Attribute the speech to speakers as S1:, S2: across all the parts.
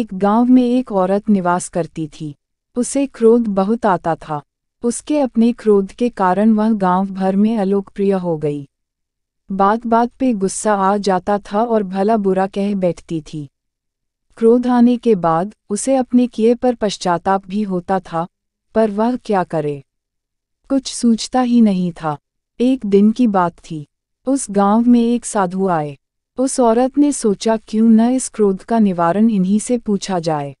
S1: एक गांव में एक औरत निवास करती थी उसे क्रोध बहुत आता था उसके अपने क्रोध के कारण वह गांव भर में अलोकप्रिय हो गई बात बात पे गुस्सा आ जाता था और भला बुरा कह बैठती थी क्रोध आने के बाद उसे अपने किए पर पश्चाताप भी होता था पर वह क्या करे कुछ सूझता ही नहीं था एक दिन की बात थी उस गांव में एक साधु आए उस औरत ने सोचा क्यों न इस क्रोध का निवारण इन्हीं से पूछा जाए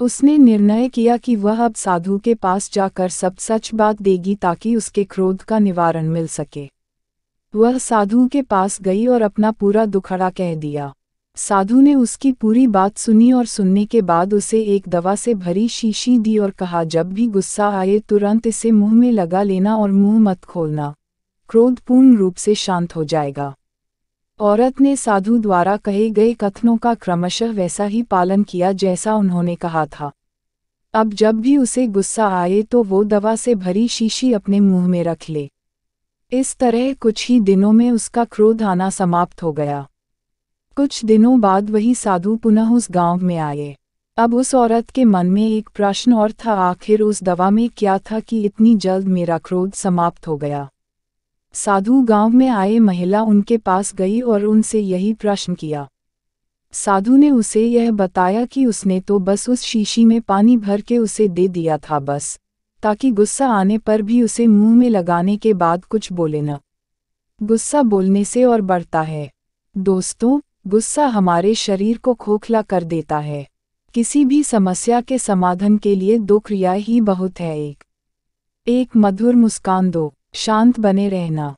S1: उसने निर्णय किया कि वह अब साधु के पास जाकर सब सच बात देगी ताकि उसके क्रोध का निवारण मिल सके वह साधु के पास गई और अपना पूरा दुखड़ा कह दिया साधु ने उसकी पूरी बात सुनी और सुनने के बाद उसे एक दवा से भरी शीशी दी और कहा जब भी गुस्सा आए तुरंत इसे मुंह में लगा लेना और मुंह मत खोलना क्रोध पूर्ण रूप से शांत हो जाएगा औरत ने साधु द्वारा कहे गए कथनों का क्रमशः वैसा ही पालन किया जैसा उन्होंने कहा था अब जब भी उसे गुस्सा आए तो वो दवा से भरी शीशी अपने मुंह में रख ले इस तरह कुछ ही दिनों में उसका क्रोध आना समाप्त हो गया कुछ दिनों बाद वही साधु पुनः उस गांव में आए अब उस औरत के मन में एक प्रश्न और था आखिर उस दवा में क्या था कि इतनी जल्द मेरा क्रोध समाप्त हो गया साधु गांव में आए महिला उनके पास गई और उनसे यही प्रश्न किया साधु ने उसे यह बताया कि उसने तो बस उस शीशी में पानी भर के उसे दे दिया था बस ताकि गुस्सा आने पर भी उसे मुंह में लगाने के बाद कुछ बोले न गुस्सा बोलने से और बढ़ता है दोस्तों गुस्सा हमारे शरीर को खोखला कर देता है किसी भी समस्या के समाधान के लिए दो क्रियाएं ही बहुत है एक एक मधुर मुस्कान दो शांत बने रहना